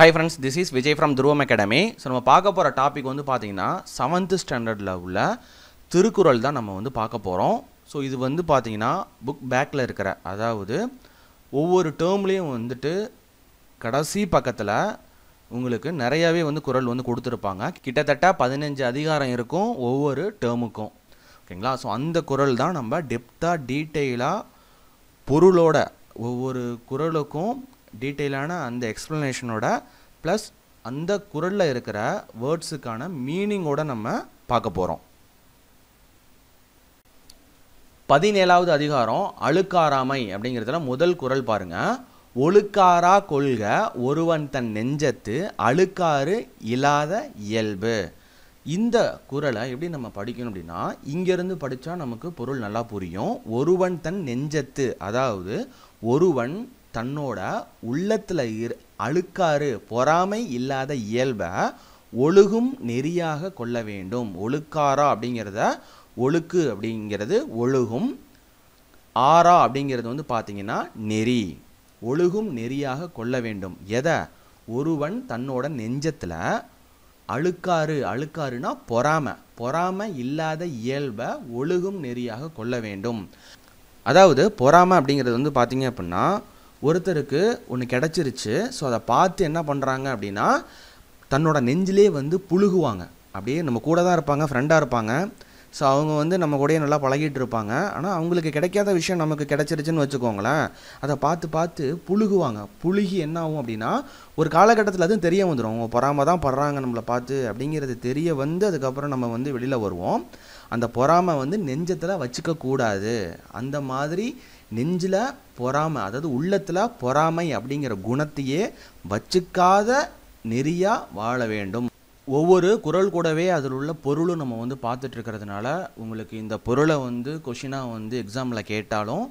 high friends this is Vijay from Dhruvam academy so நம்ம பார்க்க போகிற டாபிக் வந்து பார்த்திங்கன்னா செவன்த்து ஸ்டாண்டர்டில் உள்ள திருக்குறள் தான் நம்ம வந்து பார்க்க போகிறோம் ஸோ இது வந்து பார்த்திங்கன்னா புக் பேக்கில் இருக்கிற அதாவது ஒவ்வொரு டேர்ம்லேயும் வந்துட்டு கடைசி பக்கத்தில் உங்களுக்கு நிறையாவே வந்து குரல் வந்து கொடுத்துருப்பாங்க கிட்டத்தட்ட பதினஞ்சு அதிகாரம் இருக்கும் ஒவ்வொரு டேர்முக்கும் ஓகேங்களா ஸோ அந்த குரல் தான் நம்ம டெப்த்தாக டீட்டெயிலாக பொருளோட ஒவ்வொரு குரலுக்கும் டீட்டெயிலான அந்த எக்ஸ்ப்ளனேஷனோட ப்ளஸ் அந்த குரலில் இருக்கிற வேர்ட்ஸுக்கான மீனிங்கோட நம்ம பார்க்க போகிறோம் பதினேழாவது அதிகாரம் அழுக்காராமை அப்படிங்கிறதுல முதல் குரல் பாருங்கள் ஒழுக்காரா கொள்க ஒருவன் தன் நெஞ்சத்து அழுக்காறு இல்லாத இயல்பு இந்த குரலை எப்படி நம்ம படிக்கணும் அப்படின்னா இங்கேருந்து படித்தா நமக்கு பொருள் நல்லா புரியும் ஒருவன் தன் நெஞ்சத்து அதாவது ஒருவன் தன்னோட உள்ளத்தில் இரு அழுக்காறு பொறாமை இல்லாத இயல்பை ஒழுகும் நெறியாக கொள்ள வேண்டும் ஒழுக்காரா அப்படிங்கிறத ஒழுக்கு அப்படிங்கிறது ஒழுகும் ஆறா அப்படிங்கிறது வந்து பார்த்தீங்கன்னா நெறி ஒழுகும் நெறியாக கொள்ள வேண்டும் எதை ஒருவன் தன்னோட நெஞ்சத்தில் அழுக்காறு அழுக்காறுனா பொறாமை பொறாமை இல்லாத இயல்பை ஒழுகும் நெறியாக கொள்ள வேண்டும் அதாவது பொறாமை அப்படிங்கிறது வந்து பார்த்தீங்க அப்படின்னா ஒருத்தருக்கு ஒன்று கிடச்சிருச்சு ஸோ அதை பார்த்து என்ன பண்ணுறாங்க அப்படின்னா தன்னோட நெஞ்சிலே வந்து புழுகுவாங்க அப்படியே நம்ம கூட தான் இருப்பாங்க ஃப்ரெண்டாக இருப்பாங்க ஸோ அவங்க வந்து நம்ம கூடயே நல்லா பழகிட்டு இருப்பாங்க ஆனால் அவங்களுக்கு கிடைக்காத விஷயம் நமக்கு கிடச்சிருச்சுன்னு வச்சுக்கோங்களேன் அதை பார்த்து பார்த்து புழுகுவாங்க புழுகி என்ன ஆகும் அப்படின்னா ஒரு காலகட்டத்தில் அதுவும் தெரிய வந்துடும் அவங்க பொறாமல் தான் படுறாங்க நம்மளை பார்த்து அப்படிங்கிறது தெரிய வந்து அதுக்கப்புறம் நம்ம வந்து வெளியில் வருவோம் அந்த பொறாமை வந்து நெஞ்சத்தில் வச்சுக்கக்கூடாது அந்த மாதிரி நெஞ்சில் பொறாமை அதாவது உள்ளத்தில் பொறாமை அப்படிங்கிற குணத்தையே வச்சுக்காத நெறியாக வாழ வேண்டும் ஒவ்வொரு குரல் கூடவே அதில் உள்ள பொருளும் நம்ம வந்து பார்த்துட்ருக்கிறதுனால உங்களுக்கு இந்த பொருளை வந்து கொஷினாக வந்து எக்ஸாமில் கேட்டாலும்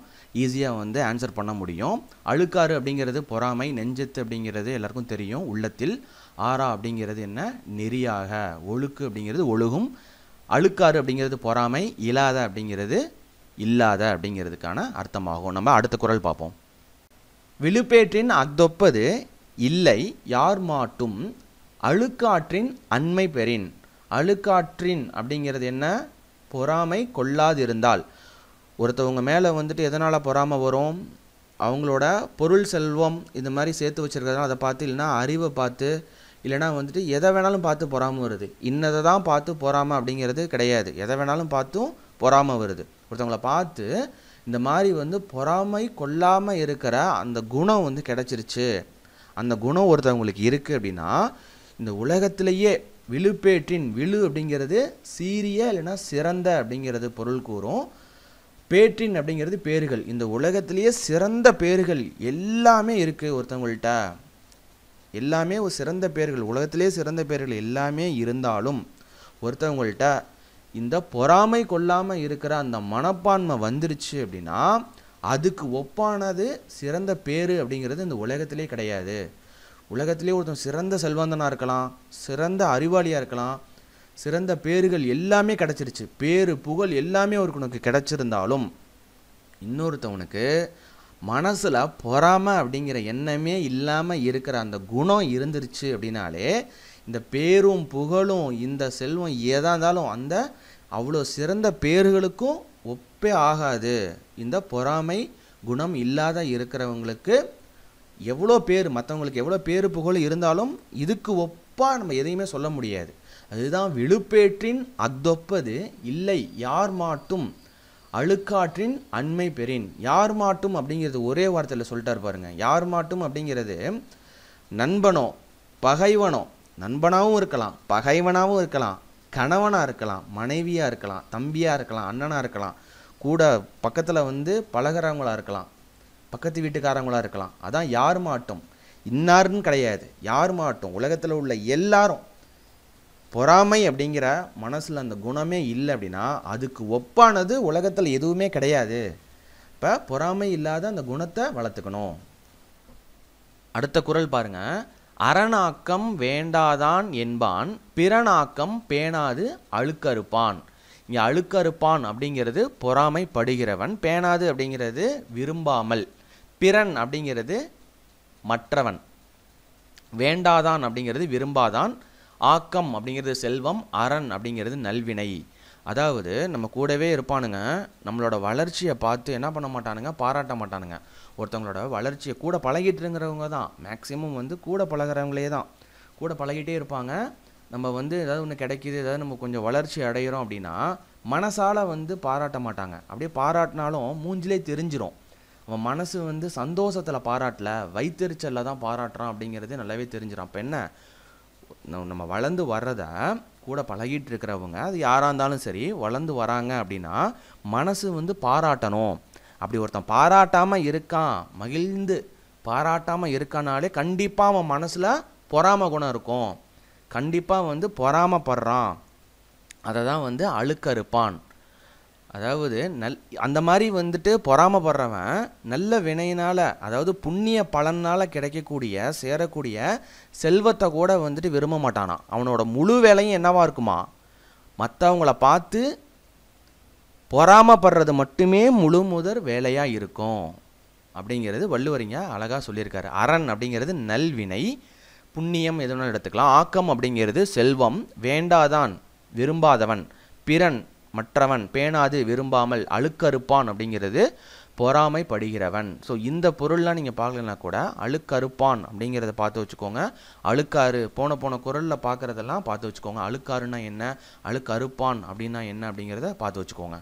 ஈஸியாக வந்து ஆன்சர் பண்ண முடியும் அழுக்காறு அப்படிங்கிறது பொறாமை நெஞ்சத்து அப்படிங்கிறது எல்லாருக்கும் தெரியும் உள்ளத்தில் ஆறா அப்படிங்கிறது என்ன நெறியாக ஒழுக்கு அப்படிங்கிறது ஒழுகும் அழுக்காறு அப்படிங்கிறது பொறாமை இயலாத அப்படிங்கிறது இல்லாத அப்படிங்கிறதுக்கான அர்த்தமாகும் நம்ம அடுத்த குரல் பார்ப்போம் விழுப்பேற்றின் அத்தொப்பது இல்லை யார் மாட்டும் அழுக்காற்றின் அண்மை பெறின் அழுக்காற்றின் அப்படிங்கிறது என்ன பொறாமை கொள்ளாதிருந்தால் ஒருத்தவங்க மேலே வந்துட்டு எதனால் பொறாமை வரும் அவங்களோட பொருள் செல்வம் இந்த மாதிரி சேர்த்து வச்சுருக்கிறதால அதை பார்த்து இல்லைனா அறிவை பார்த்து இல்லைனா வந்துட்டு எதை வேணாலும் பார்த்து பொறாமல் வருது இன்னதை தான் பார்த்து பொறாமல் அப்படிங்கிறது கிடையாது எதை வேணாலும் பார்த்தும் பொறாமல் வருது ஒருத்தவங்களை பார்த்து இந்த மாதிரி வந்து பொறாமை கொல்லாமல் இருக்கிற அந்த குணம் வந்து கிடச்சிருச்சு அந்த குணம் ஒருத்தவங்களுக்கு இருக்குது அப்படின்னா இந்த உலகத்திலேயே விழுப்பேற்றின் விழு அப்படிங்கிறது சீரிய இல்லைன்னா சிறந்த அப்படிங்கிறது பொருள் கூறும் பேற்றின் அப்படிங்கிறது பேர்கள் இந்த உலகத்திலேயே சிறந்த பேர்கள் எல்லாமே இருக்குது ஒருத்தவங்கள்ட்ட எல்லாமே ஒரு சிறந்த பேர்கள் உலகத்திலேயே சிறந்த பேர்கள் எல்லாமே இருந்தாலும் ஒருத்தவங்கள்ட்ட இந்த பொறாமை கொள்ளாமல் இருக்கிற அந்த மனப்பான்மை வந்துருச்சு அப்படின்னா அதுக்கு ஒப்பானது சிறந்த பேர் அப்படிங்கிறது இந்த உலகத்திலே கிடையாது உலகத்திலே ஒருத்தன் சிறந்த செல்வந்தனாக இருக்கலாம் சிறந்த அறிவாளியாக இருக்கலாம் சிறந்த பேர்கள் எல்லாமே கிடச்சிருச்சு பேரு புகழ் எல்லாமே அவருக்கு உனக்கு கிடச்சிருந்தாலும் இன்னொருத்தவனுக்கு மனசில் பொறாமல் அப்படிங்கிற எண்ணமே இல்லாமல் இருக்கிற அந்த குணம் இருந்துருச்சு அப்படின்னாலே இந்த பேரும் புகழும் இந்த செல்வம் எதாக இருந்தாலும் அந்த அவ்வளோ சிறந்த பேர்களுக்கும் ஒப்பே ஆகாது இந்த பொறாமை குணம் இல்லாத இருக்கிறவங்களுக்கு எவ்வளோ பேர் மற்றவங்களுக்கு எவ்வளோ பேர் புகழ் இருந்தாலும் இதுக்கு ஒப்பாக நம்ம எதையுமே சொல்ல முடியாது அதுதான் விழுப்பேற்றின் அத்தொப்பது இல்லை யார் மாட்டும் அழுக்காற்றின் அண்மை பெறின் யார் மாட்டும் அப்படிங்கிறது ஒரே வார்த்தையில் சொல்லிட்டார் பாருங்கள் யார் மாட்டும் அப்படிங்கிறது நண்பனோ பகைவனோ நண்பனாகவும் இருக்கலாம் பகைவனாகவும் இருக்கலாம் கணவனாக இருக்கலாம் மனைவியாக இருக்கலாம் தம்பியாக இருக்கலாம் அண்ணனாக இருக்கலாம் கூட பக்கத்தில் வந்து பழகிறவங்களாக இருக்கலாம் பக்கத்து வீட்டுக்காரங்களாக இருக்கலாம் அதான் யார் மாட்டும் இன்னாருன்னு கிடையாது யார் மாட்டும் உலகத்தில் உள்ள எல்லாரும் பொறாமை அப்படிங்கிற மனசில் அந்த குணமே இல்லை அப்படின்னா அதுக்கு ஒப்பானது உலகத்தில் எதுவுமே கிடையாது இப்போ பொறாமை இல்லாத அந்த குணத்தை வளர்த்துக்கணும் அடுத்த குரல் பாருங்கள் அரணாக்கம் வேண்டாதான் என்பான் பிறனாக்கம் பேணாது அழுக்கறுப்பான் இங்கே அழுக்கறுப்பான் அப்படிங்கிறது பொறாமைப்படுகிறவன் பேணாது அப்படிங்கிறது விரும்பாமல் பிறன் அப்படிங்கிறது மற்றவன் வேண்டாதான் அப்படிங்கிறது விரும்பாதான் ஆக்கம் அப்படிங்கிறது செல்வம் அரண் அப்படிங்கிறது நல்வினை அதாவது நம்ம கூடவே இருப்பானுங்க நம்மளோட வளர்ச்சியை பார்த்து என்ன பண்ண மாட்டானுங்க பாராட்ட மாட்டானுங்க ஒருத்தவங்களோட வளர்ச்சியை கூட பழகிட்டுருங்கிறவங்க தான் மேக்சிமம் வந்து கூட பழகிறவங்களே தான் கூட பழகிட்டே இருப்பாங்க நம்ம வந்து ஏதாவது ஒன்று கிடைக்கிது ஏதாவது நம்ம கொஞ்சம் வளர்ச்சி அடைகிறோம் அப்படின்னா மனசால் வந்து பாராட்ட மாட்டாங்க அப்படியே பாராட்டினாலும் மூஞ்சிலே தெரிஞ்சிடும் அவன் மனசு வந்து சந்தோஷத்தில் பாராட்டல வைத்தெரிச்சலில் தான் பாராட்டுறான் அப்படிங்கிறது நல்லாவே தெரிஞ்சிடும் அப்போ என்ன நம்ம வளர்ந்து வர்றதை கூட பழகிட்டு இருக்கிறவங்க அது யாராக இருந்தாலும் சரி வளர்ந்து வராங்க அப்படின்னா மனசு வந்து பாராட்டணும் அப்படி ஒருத்தன் பாராட்டாமல் இருக்கான் மகிழ்ந்து பாராட்டாமல் இருக்கானாலே கண்டிப்பாக அவன் மனசில் பொறாம குணம் இருக்கும் கண்டிப்பாக வந்து பொறாமப்படுறான் அதை தான் வந்து அழுக்கறுப்பான் அதாவது நல் அந்த மாதிரி வந்துட்டு பொறாமப்படுறவன் நல்ல வினையினால் அதாவது புண்ணிய பலனால் கிடைக்கக்கூடிய சேரக்கூடிய செல்வத்தை கூட வந்துட்டு விரும்ப மாட்டானான் அவனோட முழு வேலையும் என்னவாக இருக்குமா மற்றவங்கள பார்த்து பொறாமப்படுறது மட்டுமே முழு முதற் வேலையாக இருக்கும் அப்படிங்கிறது வள்ளுவரிங்க அழகாக சொல்லியிருக்காரு அரண் அப்படிங்கிறது நல்வினை புண்ணியம் எதுனாலும் எடுத்துக்கலாம் ஆக்கம் அப்படிங்கிறது செல்வம் வேண்டாதான் விரும்பாதவன் பிறன் மற்றவன் பேணாது விரும்பாமல் அழுக்கறுப்பான் அப்படிங்கிறது பொறாமைப்படுகிறவன் ஸோ இந்த பொருள்லாம் நீங்கள் பார்க்கலன்னா கூட அழுக்கறுப்பான் அப்படிங்கிறத பார்த்து வச்சுக்கோங்க அழுக்காறு போன போன குரலில் பார்க்குறதெல்லாம் பார்த்து வச்சுக்கோங்க அழுக்காருன்னா என்ன அழுக்கறுப்பான் அப்படின்னா என்ன அப்படிங்கிறத பார்த்து வச்சுக்கோங்க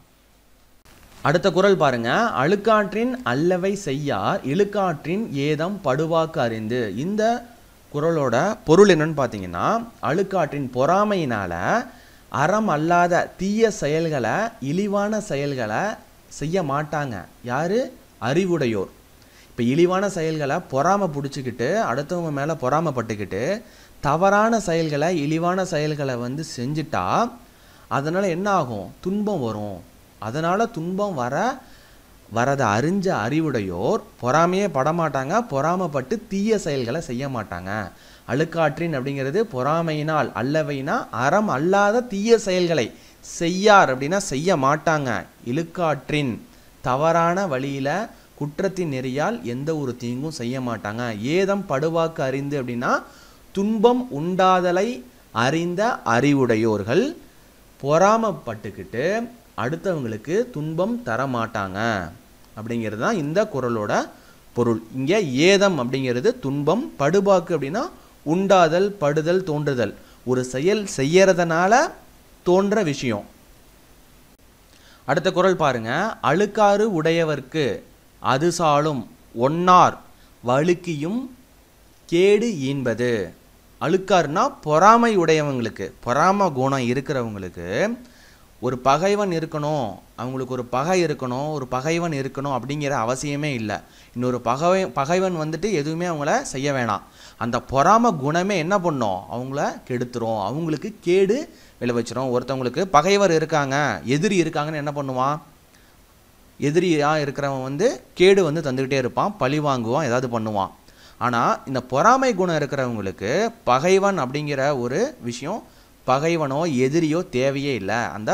அடுத்த குரல் பாருங்க அழுக்காற்றின் அல்லவை செய்யார் இழுக்காற்றின் ஏதம் படுவாக்கு அறிந்து இந்த குரலோட பொருள் என்னன்னு பார்த்தீங்கன்னா அழுக்காற்றின் பொறாமையினால் அறம் அல்லாத தீய செயல்களை இழிவான செயல்களை செய்ய மாட்டாங்க யார் அறிவுடையோர் இப்போ இழிவான செயல்களை பொறாமல் பிடிச்சிக்கிட்டு அடுத்தவங்க மேலே பொறாமப்பட்டுக்கிட்டு தவறான செயல்களை இழிவான செயல்களை வந்து செஞ்சிட்டா அதனால் என்ன ஆகும் துன்பம் வரும் அதனால் துன்பம் வர வரதை அறிஞ்ச அறிவுடையோர் பொறாமையே படமாட்டாங்க பொறாமப்பட்டு தீய செயல்களை செய்ய மாட்டாங்க அழுக்காற்றின் அப்படிங்கிறது பொறாமையினால் அல்லவைனா அறம் அல்லாத தீய செயல்களை செய்யார் அப்படின்னா செய்ய மாட்டாங்க இழுக்காற்றின் தவறான வழியில் குற்றத்தின் நெறியால் எந்த ஒரு தீங்கும் செய்ய மாட்டாங்க ஏதம் படுவாக்கு அறிந்து அப்படின்னா துன்பம் உண்டாதலை அறிந்த அறிவுடையோர்கள் பொறாமப்பட்டுக்கிட்டு அடுத்தவங்களுக்கு துன்பம் தர மாட்டாங்க அப்படிங்கிறது தான் இந்த குரலோட பொருள் இங்கே ஏதம் அப்படிங்கிறது துன்பம் படுபாக்கு அப்படின்னா உண்டாதல் படுதல் தோன்றுதல் ஒரு செயல் செய்யறதுனால தோன்ற விஷயம் அடுத்த குரல் பாருங்க அழுக்காறு உடையவர்க்கு அது சாலும் ஒன்னார் வழுக்கியும் கேடு ஈன்பது அழுக்காருனா பொறாமை உடையவங்களுக்கு பொறாம குணம் இருக்கிறவங்களுக்கு ஒரு பகைவன் இருக்கணும் அவங்களுக்கு ஒரு பகை இருக்கணும் ஒரு பகைவன் இருக்கணும் அப்படிங்கிற அவசியமே இல்லை இன்னொரு பகை பகைவன் வந்துட்டு எதுவுமே அவங்கள செய்ய வேணாம் அந்த பொறாம குணமே என்ன பண்ணும் அவங்கள கெடுத்துரும் அவங்களுக்கு கேடு விளைவிச்சிரும் ஒருத்தவங்களுக்கு பகைவர் இருக்காங்க எதிரி இருக்காங்கன்னு என்ன பண்ணுவான் எதிரியாக இருக்கிறவன் வந்து கேடு வந்து தந்துக்கிட்டே இருப்பான் பழி வாங்குவான் ஏதாவது பண்ணுவான் ஆனால் இந்த பொறாமை குணம் இருக்கிறவங்களுக்கு பகைவன் அப்படிங்கிற ஒரு விஷயம் பகைவனோ எதிரியோ தேவையே இல்லை அந்த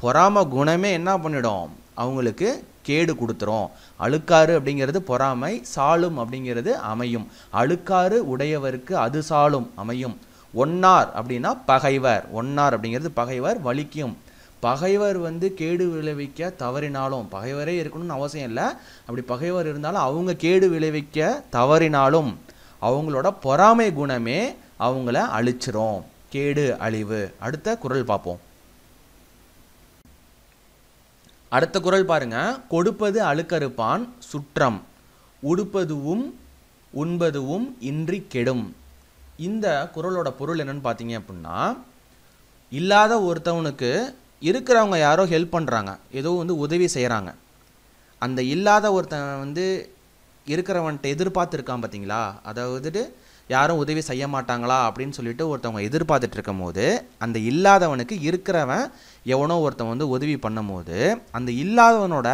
பொறாம குணமே என்ன பண்ணிடும் அவங்களுக்கு கேடு கொடுத்துரும் அழுக்காறு அப்படிங்கிறது பொறாமை சாலும் அப்படிங்கிறது அமையும் அழுக்காறு உடையவருக்கு அது சாலும் அமையும் ஒன்னார் அப்படின்னா பகைவர் ஒன்னார் அப்படிங்கிறது பகைவர் வலிக்கும் பகைவர் வந்து கேடு விளைவிக்க தவறினாலும் பகைவரே இருக்கணும்னு அவசியம் இல்லை அப்படி பகைவர் இருந்தாலும் அவங்க கேடு விளைவிக்க தவறினாலும் அவங்களோட பொறாமை குணமே அவங்கள அழிச்சிரும் கேடு அழிவு அடுத்த குரல் பார்ப்போம் அடுத்த குரல் பாருங்க கொடுப்பது அழுக்கறுப்பான் சுற்றம் உடுப்பதுவும் உண்பதுவும் இன்றி கெடும் இந்த குரலோட பொருள் என்னன்னு பார்த்தீங்க அப்படின்னா இல்லாத ஒருத்தவனுக்கு இருக்கிறவங்க யாரோ ஹெல்ப் பண்ணுறாங்க ஏதோ வந்து உதவி செய்கிறாங்க அந்த இல்லாத ஒருத்தன் வந்து இருக்கிறவன்ட்ட எதிர்பார்த்துருக்கான் பார்த்தீங்களா அதை வந்துட்டு யாரும் உதவி செய்ய மாட்டாங்களா அப்படின்னு சொல்லிட்டு ஒருத்தவங்க எதிர்பார்த்துட்டு இருக்கும் போது அந்த இல்லாதவனுக்கு இருக்கிறவன் எவனோ ஒருத்தன் வந்து உதவி பண்ணும் போது அந்த இல்லாதவனோட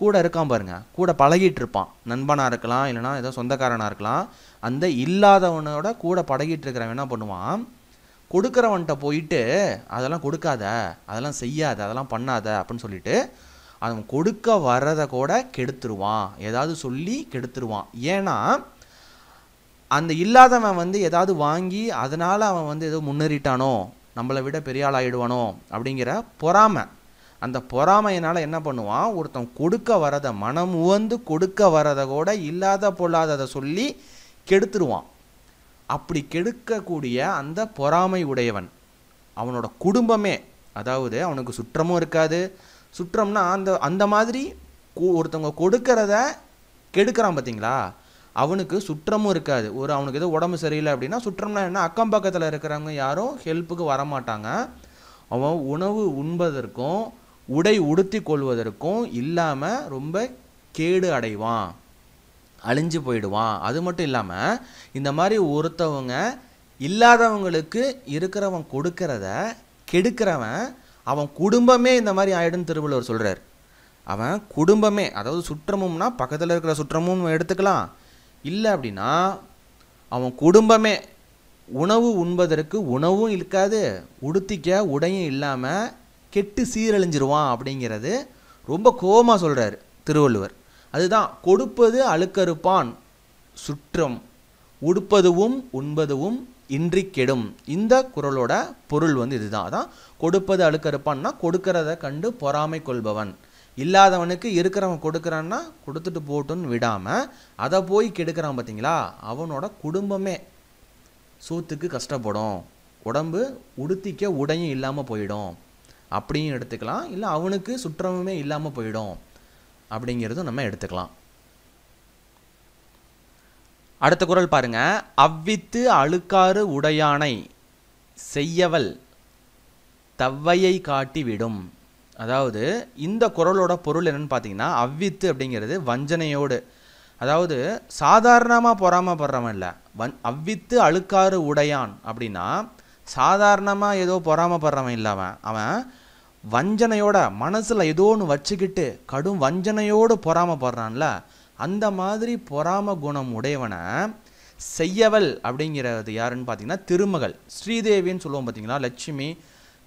கூட இருக்கான் பாருங்க கூட பழகிட்டு இருப்பான் நண்பனாக இருக்கலாம் இல்லைனா ஏதோ சொந்தக்காரனாக இருக்கலாம் அந்த இல்லாதவனோட கூட பழகிட்டு இருக்கிறவன் என்ன பண்ணுவான் கொடுக்குறவன்கிட்ட போயிட்டு அதெல்லாம் கொடுக்காத அதெல்லாம் செய்யாத அதெல்லாம் பண்ணாத அப்படின்னு சொல்லிட்டு அவன் கொடுக்க வர்றதை கூட கெடுத்துருவான் ஏதாவது சொல்லி கெடுத்துருவான் ஏன்னா அந்த இல்லாதவன் வந்து ஏதாவது வாங்கி அதனால் அவன் வந்து ஏதோ முன்னேறிட்டானோ நம்மளை விட பெரிய ஆள் ஆகிடுவானோ அப்படிங்கிற பொறாமை அந்த பொறாமையினால் என்ன பண்ணுவான் ஒருத்தன் கொடுக்க வரதை மனம் உவந்து கொடுக்க வரதை கூட இல்லாத பொல்லாததை சொல்லி கெடுத்துருவான் அப்படி கெடுக்கக்கூடிய அந்த பொறாமை உடையவன் அவனோட குடும்பமே அதாவது அவனுக்கு சுற்றமும் இருக்காது சுற்றம்னா அந்த அந்த மாதிரி ஒருத்தவங்க கொடுக்கறத கெடுக்கிறான் பார்த்தீங்களா அவனுக்கு சுற்றமும் இருக்காது ஒரு அவனுக்கு எதுவும் உடம்பு சரியில்லை அப்படின்னா சுற்றம்னா என்ன அக்கம் பக்கத்தில் இருக்கிறவங்க யாரும் ஹெல்ப்புக்கு வரமாட்டாங்க அவன் உணவு உண்பதற்கும் உடை உடுத்தி கொள்வதற்கும் இல்லாமல் ரொம்ப கேடு அடைவான் அழிஞ்சு போயிடுவான் அது மட்டும் இல்லாமல் இந்த மாதிரி ஒருத்தவங்க இல்லாதவங்களுக்கு இருக்கிறவன் கொடுக்கறத கெடுக்கிறவன் அவன் குடும்பமே இந்த மாதிரி ஆயிடும் திருவள்ளுவர் சொல்கிறார் அவன் குடும்பமே அதாவது சுற்றமும்னா பக்கத்தில் இருக்கிற சுற்றமும் எடுத்துக்கலாம் இல்லை அப்படின்னா அவன் குடும்பமே உணவு உண்பதற்கு உணவும் இருக்காது உடுத்திக்க உடையும் இல்லாமல் கெட்டு சீரழிஞ்சிருவான் அப்படிங்கிறது ரொம்ப கோபமாக சொல்கிறார் திருவள்ளுவர் அதுதான் கொடுப்பது அழுக்கறுப்பான் சுற்றம் உடுப்பதுவும் உண்பதுவும் இன்றி கெடும் இந்த குரலோட பொருள் வந்து இதுதான் அதான் கொடுப்பது அழுக்கறுப்பான்னா கொடுக்கிறத கண்டு பொறாமை கொள்பவன் இல்லாதவனுக்கு இருக்கிறவன் கொடுக்குறான்னா கொடுத்துட்டு போட்டுன்னு விடாமல் அதை போய் கெடுக்கிறான் பார்த்தீங்களா அவனோட குடும்பமே சூத்துக்கு கஷ்டப்படும் உடம்பு உடுத்திக்க உடையும் இல்லாமல் போயிடும் அப்படின்னு எடுத்துக்கலாம் இல்லை அவனுக்கு சுற்றமுமே இல்லாமல் போயிடும் அப்படிங்கிறதும் நம்ம எடுத்துக்கலாம் அடுத்த குரல் பாருங்க அவ்வித்து அழுக்காறு உடையானை செய்யவல் தவ்வையை காட்டிவிடும் அதாவது இந்த குரலோட பொருள் என்னென்னு பார்த்தீங்கன்னா அவ்வித்து அப்படிங்கிறது வஞ்சனையோடு அதாவது சாதாரணமாக படுறவன் இல்லை வன் அவ்வித்து அழுக்காறு உடையான் அப்படின்னா சாதாரணமாக ஏதோ பொறாமல் இல்லை அவன் அவன் வஞ்சனையோட மனசில் ஏதோ ஒன்று வச்சுக்கிட்டு கடும் வஞ்சனையோடு படுறான்ல அந்த மாதிரி பொறாம குணம் உடையவனை செய்யவள் அப்படிங்கிறது யாருன்னு பார்த்தீங்கன்னா திருமகள் ஸ்ரீதேவின்னு சொல்லுவோம் பார்த்தீங்கன்னா லட்சுமி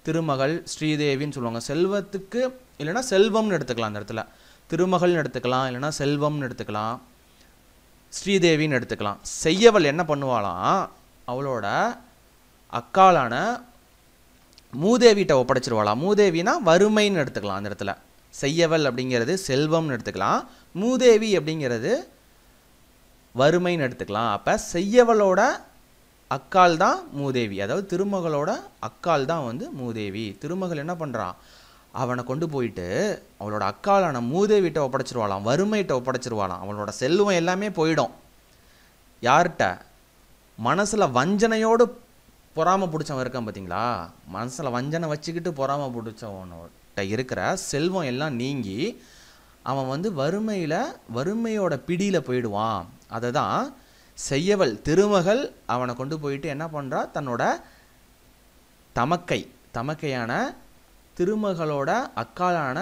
திருமகள் ஸ்ரீதேவின்னு சொல்லுவாங்க செல்வத்துக்கு இல்லைனா செல்வம்னு எடுத்துக்கலாம் அந்த இடத்துல திருமகள்னு எடுத்துக்கலாம் இல்லைனா செல்வம்னு எடுத்துக்கலாம் ஸ்ரீதேவின்னு எடுத்துக்கலாம் செய்யவள் என்ன பண்ணுவாளாம் அவளோட அக்காளான மூதேவிட்ட ஒப்படைச்சிருவாளாம் மூதேவினா வறுமைன்னு எடுத்துக்கலாம் அந்த இடத்துல செய்யவள் அப்படிங்கிறது செல்வம்னு எடுத்துக்கலாம் மூதேவி அப்படிங்கிறது வறுமைன்னு எடுத்துக்கலாம் அப்போ செய்யவளோட அக்கால் தான் மூதேவி அதாவது திருமகளோட அக்கால் தான் வந்து மூதேவி திருமகள் என்ன பண்ணுறான் அவனை கொண்டு போயிட்டு அவளோட அக்காலான மூதேவிட்ட ஒப்படைச்சிருவாளாம் வறுமைகிட்ட ஒப்படைச்சிருவாளாம் அவளோட செல்வம் எல்லாமே போயிடும் யார்கிட்ட மனசில் வஞ்சனையோடு பொறாமல் பிடிச்சவன் இருக்கான் பார்த்தீங்களா மனசில் வஞ்சனை வச்சுக்கிட்டு பொறாமல் பிடிச்சவனோட இருக்கிற செல்வம் எல்லாம் நீங்கி அவன் வந்து வறுமையில் வறுமையோட பிடியில் போயிடுவான் அதை தான் செய்யவள் திருமகள் அவனை கொண்டு போயிட்டு என்ன பண்ணுறா தன்னோட தமக்கை தமக்கையான திருமகளோட அக்காலான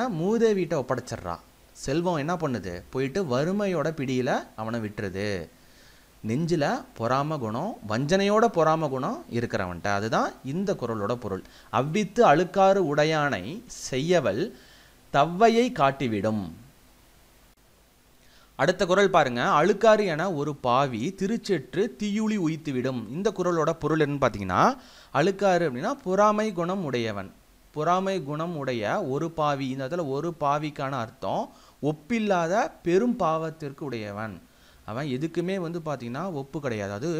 வீட்டை ஒப்படைச்சிட்றா செல்வம் என்ன பண்ணுது போயிட்டு வறுமையோட பிடியில் அவனை விட்டுருது நெஞ்சில் பொறாம குணம் வஞ்சனையோட பொறாம குணம் இருக்கிறவன்ட்ட அதுதான் இந்த குரலோட பொருள் அவ்வித்து அழுக்காறு உடையானை செய்யவள் தவ்வையை காட்டிவிடும் அடுத்த குரல் பாருங்க அழுக்காறு என ஒரு பாவி திருச்செற்று தீயுளி உய்த்துவிடும் இந்த குரலோட பொருள் என்னன்னு பார்த்தீங்கன்னா அழுக்காறு அப்படின்னா பொறாமை குணம் உடையவன் பொறாமை குணம் உடைய ஒரு பாவி இந்த இடத்துல ஒரு பாவிக்கான அர்த்தம் ஒப்பில்லாத பெரும் பாவத்திற்கு உடையவன் அவன் எதுக்குமே வந்து பார்த்தீங்கன்னா ஒப்பு கிடையாது அது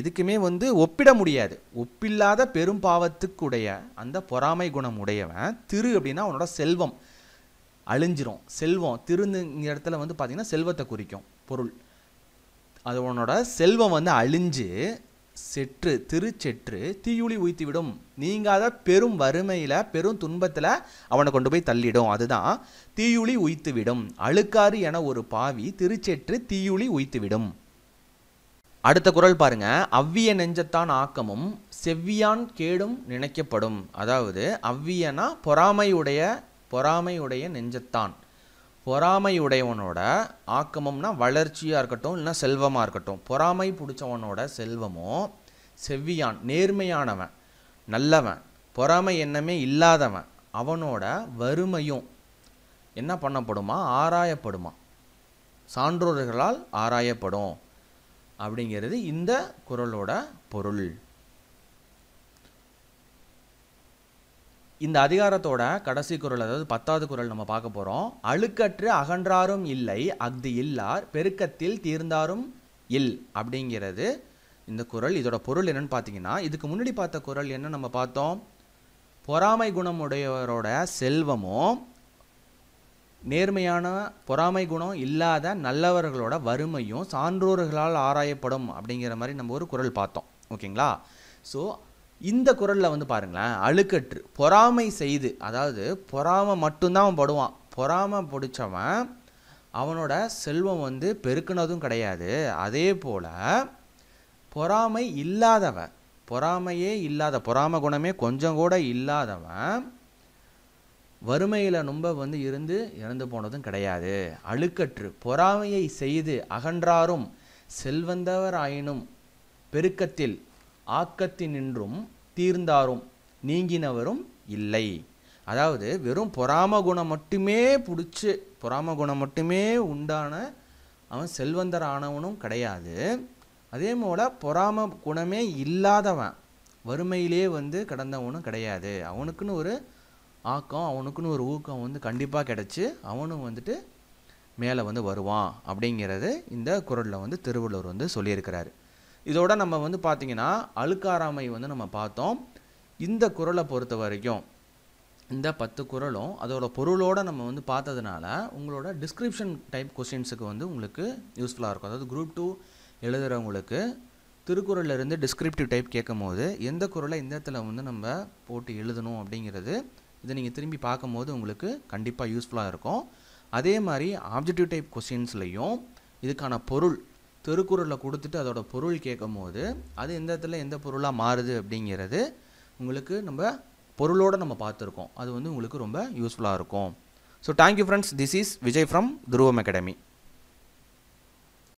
எதுக்குமே வந்து ஒப்பிட முடியாது ஒப்பில்லாத பெரும் பாவத்துக்குடைய அந்த பொறாமை குணம் உடையவன் திரு அப்படின்னா அவனோட செல்வம் அழிஞ்சிரும் செல்வம் திருந்துங்கிற இடத்துல வந்து பார்த்திங்கன்னா செல்வத்தை குறிக்கும் பொருள் அது உன்னோட செல்வம் வந்து அழிஞ்சு செற்று திருச்செற்று தீயுளி உய்த்துவிடும் நீங்காத பெரும் வறுமையில் பெரும் துன்பத்தில் அவனை கொண்டு போய் தள்ளிடும் அதுதான் தீயுளி உய்த்துவிடும் அழுக்காறு என ஒரு பாவி திருச்செற்று தீயுளி உய்த்துவிடும் அடுத்த குரல் பாருங்க அவ்விய நெஞ்சத்தான் ஆக்கமும் செவ்வியான் கேடும் நினைக்கப்படும் அதாவது அவ்வியனா பொறாமையுடைய பொறாமையுடைய நெஞ்சத்தான் பொறாமையுடையவனோட ஆக்கமம்னா வளர்ச்சியாக இருக்கட்டும் இல்லைனா செல்வமாக இருக்கட்டும் பொறாமை பிடிச்சவனோட செல்வமோ செவ்வியான் நேர்மையானவன் நல்லவன் பொறாமை எண்ணமே இல்லாதவன் அவனோட வறுமையும் என்ன பண்ணப்படுமா ஆராயப்படுமா சான்றோர்களால் ஆராயப்படும் அப்படிங்கிறது இந்த குரலோட பொருள் இந்த அதிகாரத்தோட கடைசி குரல் அதாவது பத்தாவது குரல் நம்ம பார்க்க போகிறோம் அழுக்கற்று அகன்றாரும் இல்லை அஃது இல்லார் பெருக்கத்தில் தீர்ந்தாரும் இல் அப்படிங்கிறது இந்த குரல் இதோட பொருள் என்னன்னு பார்த்தீங்கன்னா இதுக்கு முன்னாடி பார்த்த குரல் என்ன நம்ம பார்த்தோம் பொறாமை குணம் உடையவரோட செல்வமும் நேர்மையான பொறாமை குணம் இல்லாத நல்லவர்களோட வறுமையும் சான்றோர்களால் ஆராயப்படும் அப்படிங்கிற மாதிரி நம்ம ஒரு குரல் பார்த்தோம் ஓகேங்களா ஸோ இந்த குரலில் வந்து பாருங்களேன் அழுக்கற்று பொறாமை செய்து அதாவது பொறாமை மட்டும்தான் அவன் படுவான் பொறாமை பிடிச்சவன் அவனோட செல்வம் வந்து பெருக்கினதும் கிடையாது அதே போல் பொறாமை இல்லாதவன் பொறாமையே இல்லாத பொறாம குணமே கொஞ்சம் கூட இல்லாதவன் வறுமையில் ரொம்ப வந்து இருந்து இறந்து போனதும் கிடையாது அழுக்கற்று பொறாமையை செய்து அகன்றாரும் செல்வந்தவர் ஆயினும் பெருக்கத்தில் ஆக்கத்தினின்றும் தீர்ந்தாரும் நீங்கினவரும் இல்லை அதாவது வெறும் பொறாம குணம் மட்டுமே பிடிச்சி பொறாம குணம் மட்டுமே உண்டான அவன் செல்வந்தர் ஆனவனும் கிடையாது அதே போல் பொறாம குணமே இல்லாதவன் வறுமையிலே வந்து கடந்தவனும் கிடையாது அவனுக்குன்னு ஒரு ஆக்கம் அவனுக்குன்னு ஒரு ஊக்கம் வந்து கண்டிப்பாக கிடச்சி அவனும் வந்துட்டு மேலே வந்து வருவான் அப்படிங்கிறது இந்த குரலில் வந்து திருவள்ளுவர் வந்து சொல்லியிருக்கிறாரு இதோட நம்ம வந்து பார்த்திங்கன்னா அழுக்காராமை வந்து நம்ம பார்த்தோம் இந்த குரலை பொறுத்த வரைக்கும் இந்த பத்து குரலும் அதோட பொருளோடு நம்ம வந்து பார்த்ததுனால உங்களோட டிஸ்கிரிப்ஷன் டைப் கொஸ்டின்ஸுக்கு வந்து உங்களுக்கு யூஸ்ஃபுல்லாக இருக்கும் அதாவது குரூப் டூ எழுதுகிறவங்களுக்கு இருந்து டிஸ்கிரிப்டிவ் டைப் கேட்கும் போது எந்த குரலை இந்த இடத்துல வந்து நம்ம போட்டு எழுதணும் அப்படிங்கிறது இதை நீங்கள் திரும்பி பார்க்கும்போது உங்களுக்கு கண்டிப்பாக யூஸ்ஃபுல்லாக இருக்கும் அதே மாதிரி ஆப்ஜெக்டிவ் டைப் கொஸ்டின்ஸ்லையும் இதுக்கான பொருள் திருக்குறளை கொடுத்துட்டு அதோட பொருள் கேட்கும் போது அது எந்த இடத்துல எந்த பொருளாக மாறுது அப்படிங்கிறது உங்களுக்கு நம்ம பொருளோடு நம்ம பார்த்துருக்கோம் அது வந்து உங்களுக்கு ரொம்ப யூஸ்ஃபுல்லாக இருக்கும் so thank you friends this is Vijay from Dhruvam academy